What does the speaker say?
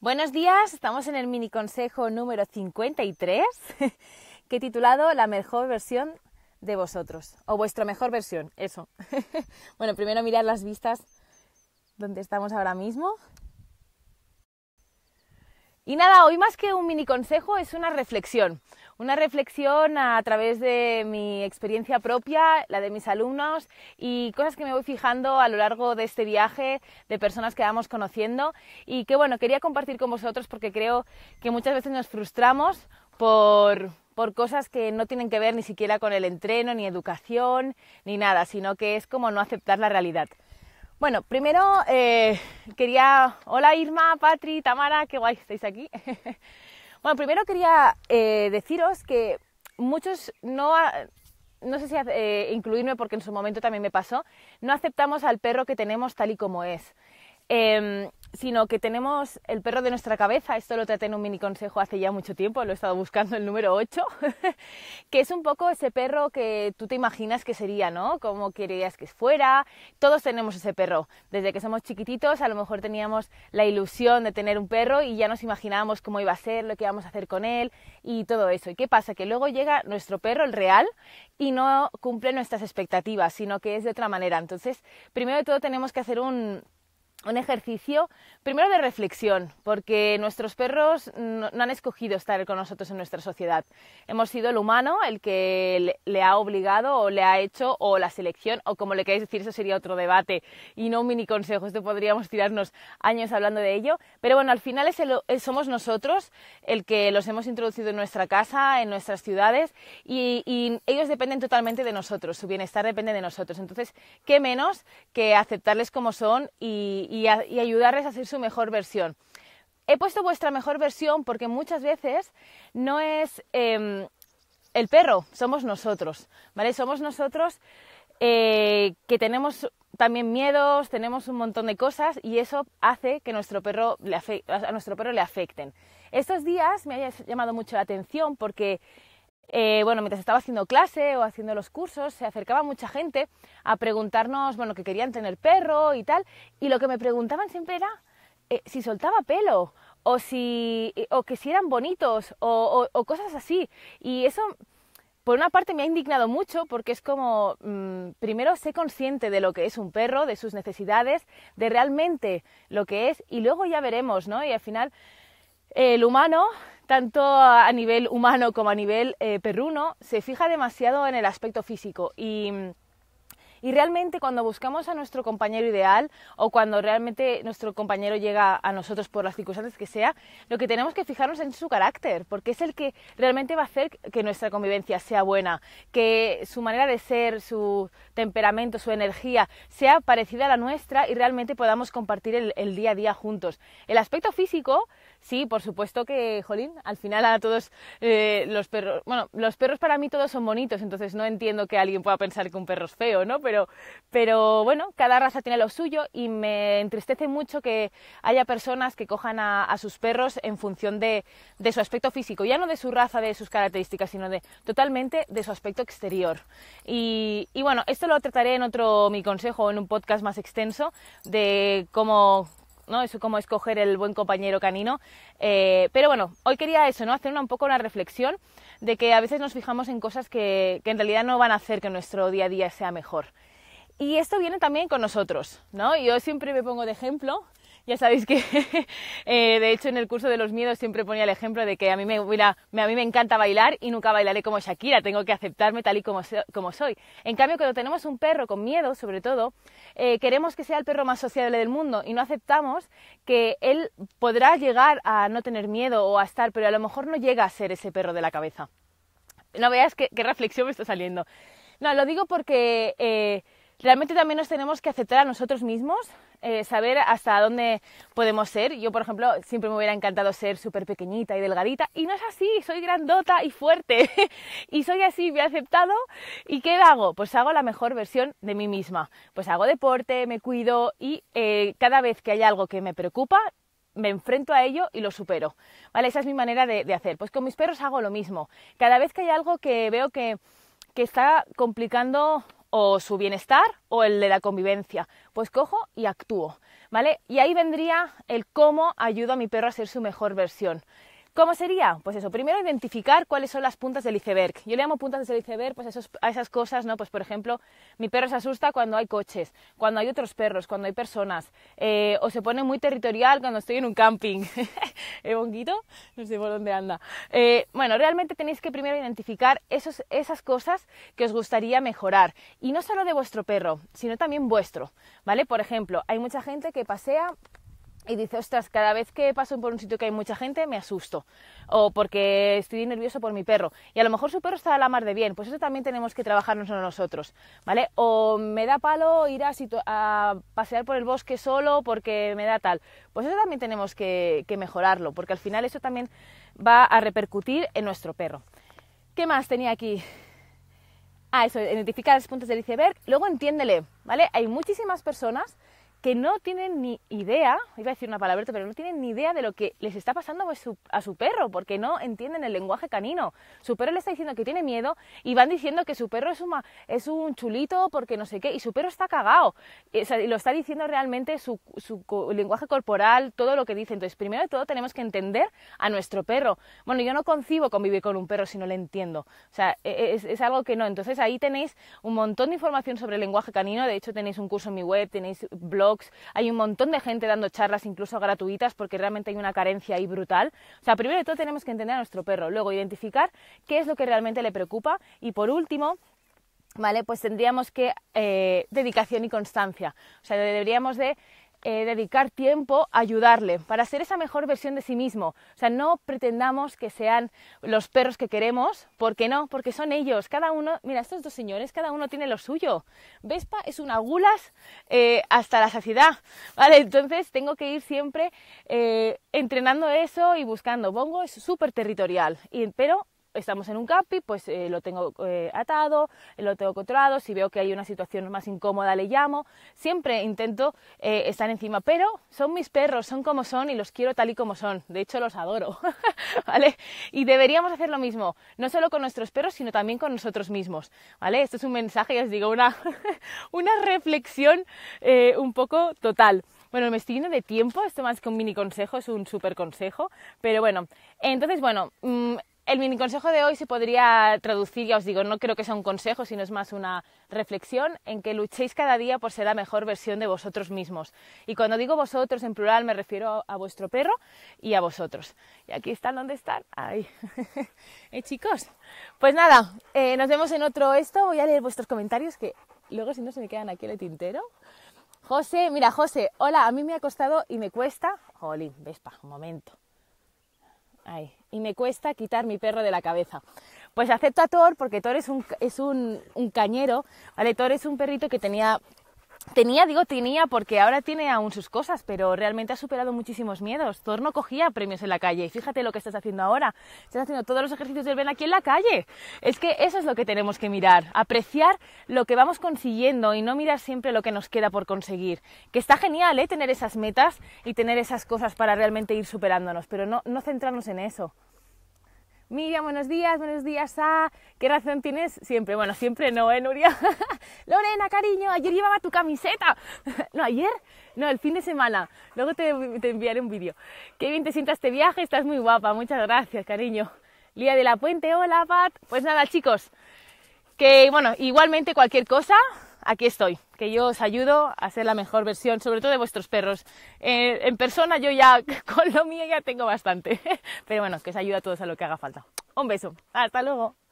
Buenos días, estamos en el mini consejo número 53 que he titulado La mejor versión de vosotros o vuestra mejor versión, eso. bueno, primero mirar las vistas donde estamos ahora mismo. Y nada, hoy más que un mini consejo es una reflexión, una reflexión a través de mi experiencia propia, la de mis alumnos y cosas que me voy fijando a lo largo de este viaje de personas que vamos conociendo y que bueno, quería compartir con vosotros porque creo que muchas veces nos frustramos por por cosas que no tienen que ver ni siquiera con el entreno, ni educación, ni nada, sino que es como no aceptar la realidad. Bueno, primero eh, quería. Hola Irma, Patri, Tamara, qué guay estáis aquí. Bueno, primero quería eh, deciros que muchos no, no sé si eh, incluirme porque en su momento también me pasó, no aceptamos al perro que tenemos tal y como es. Em, sino que tenemos el perro de nuestra cabeza, esto lo traté en un mini consejo hace ya mucho tiempo, lo he estado buscando el número 8, que es un poco ese perro que tú te imaginas que sería, ¿no? Como querías que fuera, todos tenemos ese perro, desde que somos chiquititos a lo mejor teníamos la ilusión de tener un perro y ya nos imaginábamos cómo iba a ser, lo que íbamos a hacer con él y todo eso. ¿Y qué pasa? Que luego llega nuestro perro, el real, y no cumple nuestras expectativas, sino que es de otra manera. Entonces, primero de todo tenemos que hacer un un ejercicio primero de reflexión, porque nuestros perros no, han escogido estar con nosotros en nuestra sociedad. Hemos sido el humano el que le, ha obligado o le ha hecho o la selección o como le queráis decir, eso sería otro debate y no un mini consejo, esto podríamos tirarnos años hablando de ello, pero bueno, al final es somos nosotros el que los hemos introducido en nuestra casa, en nuestras ciudades y, ellos dependen totalmente de nosotros, su bienestar depende de nosotros. Entonces, ¿qué menos que aceptarles como son y y, ayudarles a hacer su mejor versión. He puesto vuestra mejor versión porque muchas veces no es em, el perro, somos nosotros, ¿vale? Somos nosotros eh, que tenemos también miedos, tenemos un montón de cosas y eso hace que nuestro perro a nuestro perro le afecten. Estos días me ha llamado mucho la atención porque eh, bueno, mientras estaba haciendo clase o haciendo los cursos, se acercaba mucha gente a preguntarnos, bueno, que querían tener perro y tal, y lo que me preguntaban siempre era eh, si soltaba pelo o si eh, o que si eran bonitos o, cosas así y eso por una parte me ha indignado mucho porque es como mm, primero sé consciente de lo que es un perro de sus necesidades de realmente lo que es y luego ya veremos no y al final el humano tanto a nivel humano como a nivel eh, perruno, se fija demasiado en el aspecto físico y mm, y realmente cuando buscamos a nuestro compañero ideal o cuando realmente nuestro compañero llega a nosotros por las circunstancias que sea, lo que tenemos que fijarnos es en su carácter, porque es el que realmente va a hacer que nuestra convivencia sea buena, que su manera de ser, su temperamento, su energía sea parecida a la nuestra y realmente podamos compartir el, día a día juntos. El aspecto físico, sí, por supuesto que, jolín, al final a todos eh, los perros, bueno, los perros para mí todos son bonitos, entonces no entiendo que alguien pueda pensar que un perro es feo, ¿no? pero, pero bueno, cada raza tiene lo suyo y me entristece mucho que haya personas que cojan a, sus perros en función de, su aspecto físico, ya no de su raza, de sus características, sino de totalmente de su aspecto exterior. Y, bueno, esto lo trataré en otro mi consejo, en un podcast más extenso de cómo Eso escoger el buen compañero canino. Eh, pero bueno, hoy quería eso, ¿no? Hacer un poco una reflexión de que a veces nos fijamos en cosas que, en realidad no van a hacer que nuestro día a día sea mejor. Y esto viene también con nosotros, ¿no? Yo siempre me pongo de ejemplo ya sabéis que, eh, de hecho, en el curso de los miedos siempre ponía el ejemplo de que a mí me, a mí me encanta bailar y nunca bailaré como Shakira, tengo que aceptarme tal y como, soy. En cambio, cuando tenemos un perro con miedo, sobre todo, eh, queremos que sea el perro más sociable del mundo y no aceptamos que él podrá llegar a no tener miedo o a estar, pero a lo mejor no llega a ser ese perro de la cabeza. No veas qué, reflexión me está saliendo. No, lo digo porque... Eh, realmente también nos tenemos que aceptar a nosotros mismos, eh, saber hasta dónde podemos ser. Yo, por ejemplo, siempre me hubiera encantado ser súper pequeñita y delgadita, y no es así, soy grandota y fuerte, y soy así, me he aceptado. ¿Y qué hago? Pues hago la mejor versión de mí misma. Pues hago deporte, me cuido, y eh, cada vez que hay algo que me preocupa, me enfrento a ello y lo supero. ¿Vale? Esa es mi manera de, hacer. Pues con mis perros hago lo mismo. Cada vez que hay algo que veo que está complicando o su bienestar o el de la convivencia. Pues cojo y actúo, ¿vale? Y ahí vendría el cómo ayudo a mi perro a ser su mejor versión. ¿Cómo sería? Pues eso, primero identificar cuáles son las puntas del iceberg. Yo le llamo puntas del iceberg pues a, esas cosas, ¿no? Pues por ejemplo, mi perro se asusta cuando hay coches, cuando hay otros perros, cuando hay personas, eh, o se pone muy territorial cuando estoy en un camping. ¿Eh, bonquito? No sé por dónde anda. Eh, bueno, realmente tenéis que primero identificar esas cosas que os gustaría mejorar. Y no solo de vuestro perro, sino también vuestro, ¿vale? Por ejemplo, hay mucha gente que pasea y dice, ostras, cada vez que paso por un sitio que hay mucha gente me asusto, o porque estoy nervioso por mi perro, y a lo mejor su perro está a la mar de bien, pues eso también tenemos que trabajarnos nosotros, ¿vale? O me da palo ir a, a pasear por el bosque solo porque me da tal, pues eso también tenemos que, mejorarlo, porque al final eso también va a repercutir en nuestro perro. ¿Qué más tenía aquí? Ah, eso, identificar los puntos del iceberg, luego entiéndele, ¿vale? Hay muchísimas personas que no tienen ni idea, iba a decir una palabra, pero no tienen ni idea de lo que les está pasando a su, perro, porque no entienden el lenguaje canino. Su perro le está diciendo que tiene miedo y van diciendo que su perro es, una, es un chulito porque no sé qué, y su perro está cagado. Eh, lo está diciendo realmente su, lenguaje corporal, todo lo que dice. Entonces, primero de todo tenemos que entender a nuestro perro. Bueno, yo no concibo convivir con un perro si no le entiendo. O sea, e, e, es, es algo que no. Entonces ahí tenéis un montón de información sobre el lenguaje canino. De hecho, tenéis un curso en mi web, tenéis blog hay un montón de gente dando charlas incluso gratuitas porque realmente hay una carencia ahí brutal. O sea, primero de todo tenemos que entender a nuestro perro, luego identificar qué es lo que realmente le preocupa y por último ¿vale? Pues tendríamos que eh, dedicación y constancia. O sea, deberíamos de eh, dedicar tiempo a ayudarle, para ser esa mejor versión de sí mismo. O sea, no pretendamos que sean los perros que queremos, porque no, porque son ellos. Cada uno, mira, estos dos señores, cada uno tiene lo suyo. Vespa es una gulas eh, hasta la saciedad, ¿vale? Entonces tengo que ir siempre eh, entrenando eso y buscando. Bongo es súper territorial, pero estamos en un capi, pues eh, lo tengo eh, atado, lo tengo controlado, si veo que hay una situación más incómoda le llamo, siempre intento eh, estar encima, pero son mis perros, son como son y los quiero tal y como son, de hecho los adoro, ¿vale? Y deberíamos hacer lo mismo, no solo con nuestros perros, sino también con nosotros mismos, ¿vale? Esto es un mensaje, ya os digo, una, reflexión un poco total. Bueno, me estoy yendo de tiempo, esto más que un mini consejo, es un super consejo, pero bueno, entonces, bueno, mm, el mini consejo de hoy se podría traducir, ya os digo, no creo que sea un consejo, sino es más una reflexión en que luchéis cada día por ser la mejor versión de vosotros mismos. Y cuando digo vosotros en plural me refiero a vuestro perro y a vosotros. Y aquí están donde están. Ahí. eh, chicos, pues nada, eh, nos vemos en otro esto. Voy a leer vuestros comentarios que luego si no se me quedan aquí en el tintero. José, mira José, hola, a mí me ha costado y me cuesta. Jolín, Vespa, un momento y me cuesta quitar mi perro de la cabeza. Pues acepto a Thor porque Thor es un, es un, un cañero, ¿vale? Thor es un perrito que tenía Tenía, digo tenía, porque ahora tiene aún sus cosas, pero realmente ha superado muchísimos miedos. Thor no cogía premios en la calle y fíjate lo que estás haciendo ahora. Estás haciendo todos los ejercicios del Ben aquí en la calle. Es que eso es lo que tenemos que mirar, apreciar lo que vamos consiguiendo y no mirar siempre lo que nos queda por conseguir. Que está genial, ¿eh? Tener esas metas y tener esas cosas para realmente ir superándonos, pero no, no centrarnos en eso. Miriam, buenos días, buenos días a... ¿Qué razón tienes? Siempre, bueno, siempre no, ¿eh, Nuria? Lorena, cariño, ayer llevaba tu camiseta. no, ayer, no, el fin de semana. Luego te, te enviaré un vídeo. Qué bien te sientas este viaje, estás muy guapa, muchas gracias, cariño. Lía de la Puente, hola, Pat. Pues nada, chicos, que bueno, igualmente cualquier cosa, aquí estoy, que yo os ayudo a ser la mejor versión, sobre todo de vuestros perros. Eh, en persona yo ya con lo mío ya tengo bastante, pero bueno, que os ayuda a todos a lo que haga falta. Un beso, hasta luego.